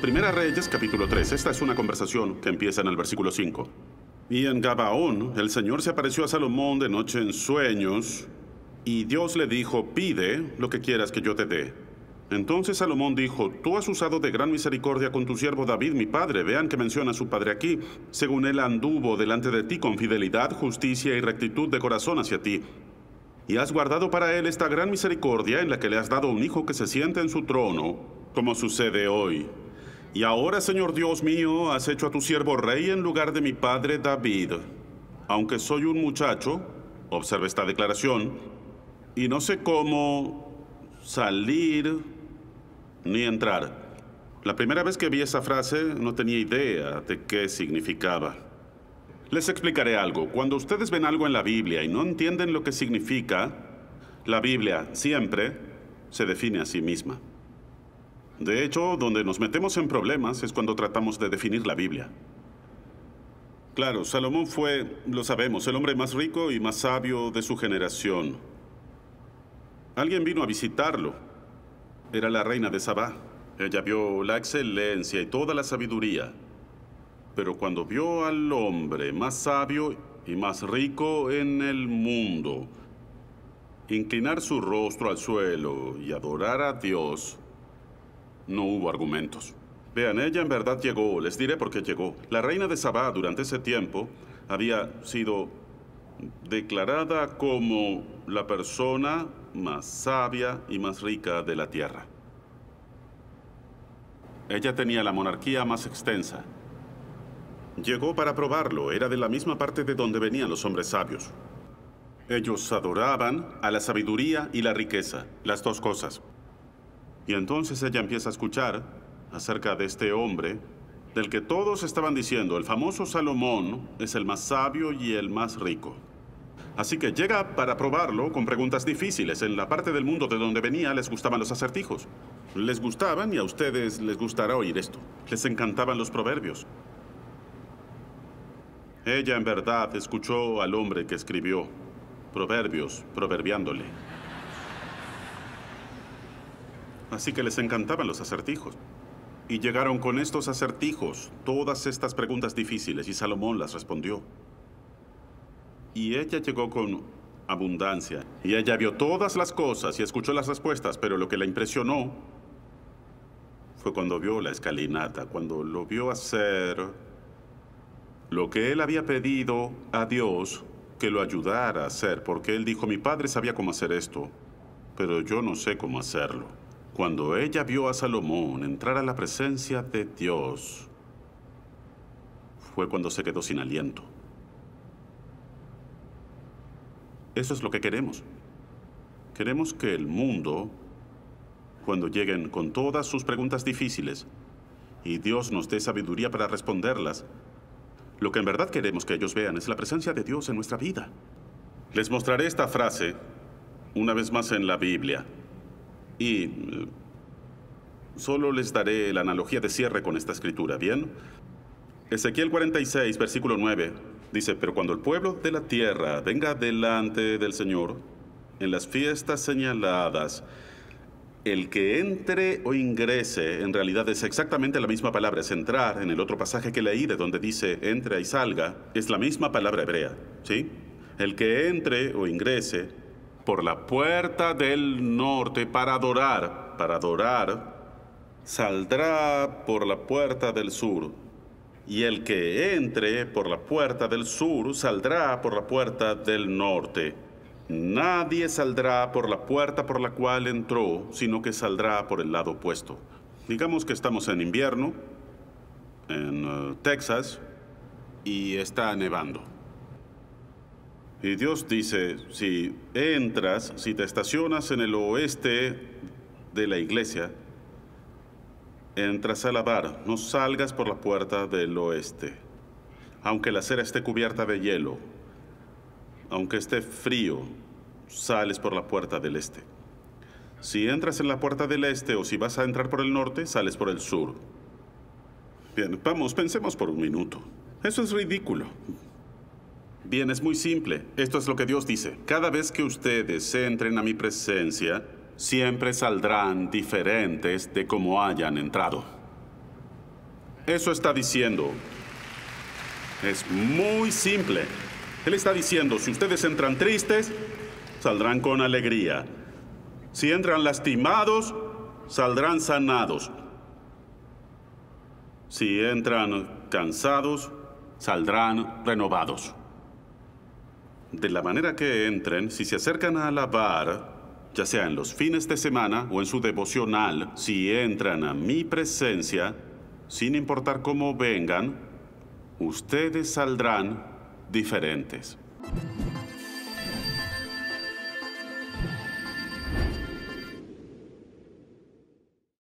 Primera Reyes, capítulo 3. Esta es una conversación que empieza en el versículo 5. Y en Gabaón, el Señor se apareció a Salomón de noche en sueños, y Dios le dijo, pide lo que quieras que yo te dé. Entonces Salomón dijo, tú has usado de gran misericordia con tu siervo David, mi padre. Vean que menciona a su padre aquí. Según él anduvo delante de ti con fidelidad, justicia y rectitud de corazón hacia ti. Y has guardado para él esta gran misericordia en la que le has dado un hijo que se siente en su trono, como sucede hoy. Y ahora, Señor Dios mío, has hecho a tu siervo rey en lugar de mi padre David. Aunque soy un muchacho, observe esta declaración, y no sé cómo salir ni entrar. La primera vez que vi esa frase no tenía idea de qué significaba. Les explicaré algo. Cuando ustedes ven algo en la Biblia y no entienden lo que significa, la Biblia siempre se define a sí misma. De hecho, donde nos metemos en problemas es cuando tratamos de definir la Biblia. Claro, Salomón fue, lo sabemos, el hombre más rico y más sabio de su generación. Alguien vino a visitarlo. Era la reina de Sabá. Ella vio la excelencia y toda la sabiduría. Pero cuando vio al hombre más sabio y más rico en el mundo, inclinar su rostro al suelo y adorar a Dios, no hubo argumentos. Vean, ella en verdad llegó, les diré por qué llegó. La reina de Sabá durante ese tiempo había sido declarada como la persona más sabia y más rica de la tierra. Ella tenía la monarquía más extensa. Llegó para probarlo, era de la misma parte de donde venían los hombres sabios. Ellos adoraban a la sabiduría y la riqueza, las dos cosas. Y entonces ella empieza a escuchar acerca de este hombre del que todos estaban diciendo, el famoso Salomón es el más sabio y el más rico. Así que llega para probarlo con preguntas difíciles. En la parte del mundo de donde venía les gustaban los acertijos. Les gustaban y a ustedes les gustará oír esto. Les encantaban los proverbios. Ella en verdad escuchó al hombre que escribió proverbios, proverbiándole. Así que les encantaban los acertijos. Y llegaron con estos acertijos, todas estas preguntas difíciles, y Salomón las respondió. Y ella llegó con abundancia, y ella vio todas las cosas y escuchó las respuestas, pero lo que la impresionó fue cuando vio la escalinata, cuando lo vio hacer lo que él había pedido a Dios que lo ayudara a hacer, porque él dijo, mi padre sabía cómo hacer esto, pero yo no sé cómo hacerlo. Cuando ella vio a Salomón entrar a la presencia de Dios, fue cuando se quedó sin aliento. Eso es lo que queremos. Queremos que el mundo, cuando lleguen con todas sus preguntas difíciles, y Dios nos dé sabiduría para responderlas, lo que en verdad queremos que ellos vean es la presencia de Dios en nuestra vida. Les mostraré esta frase una vez más en la Biblia. Y eh, solo les daré la analogía de cierre con esta escritura, ¿bien? Ezequiel 46, versículo 9, dice, pero cuando el pueblo de la tierra venga delante del Señor, en las fiestas señaladas, el que entre o ingrese, en realidad es exactamente la misma palabra, es entrar, en el otro pasaje que leí de donde dice entre y salga, es la misma palabra hebrea, ¿sí? El que entre o ingrese, por la puerta del norte para adorar, para adorar, saldrá por la puerta del sur. Y el que entre por la puerta del sur saldrá por la puerta del norte. Nadie saldrá por la puerta por la cual entró, sino que saldrá por el lado opuesto. Digamos que estamos en invierno, en eh, Texas, y está nevando. Y Dios dice, si entras, si te estacionas en el oeste de la iglesia, entras a lavar, no salgas por la puerta del oeste, aunque la acera esté cubierta de hielo, aunque esté frío, sales por la puerta del este. Si entras en la puerta del este o si vas a entrar por el norte, sales por el sur. Bien, vamos, pensemos por un minuto. Eso es ridículo. Bien, es muy simple. Esto es lo que Dios dice. Cada vez que ustedes entren a mi presencia, siempre saldrán diferentes de como hayan entrado. Eso está diciendo. Es muy simple. Él está diciendo, si ustedes entran tristes, saldrán con alegría. Si entran lastimados, saldrán sanados. Si entran cansados, saldrán renovados de la manera que entren, si se acercan a alabar, ya sea en los fines de semana o en su devocional, si entran a mi presencia, sin importar cómo vengan, ustedes saldrán diferentes.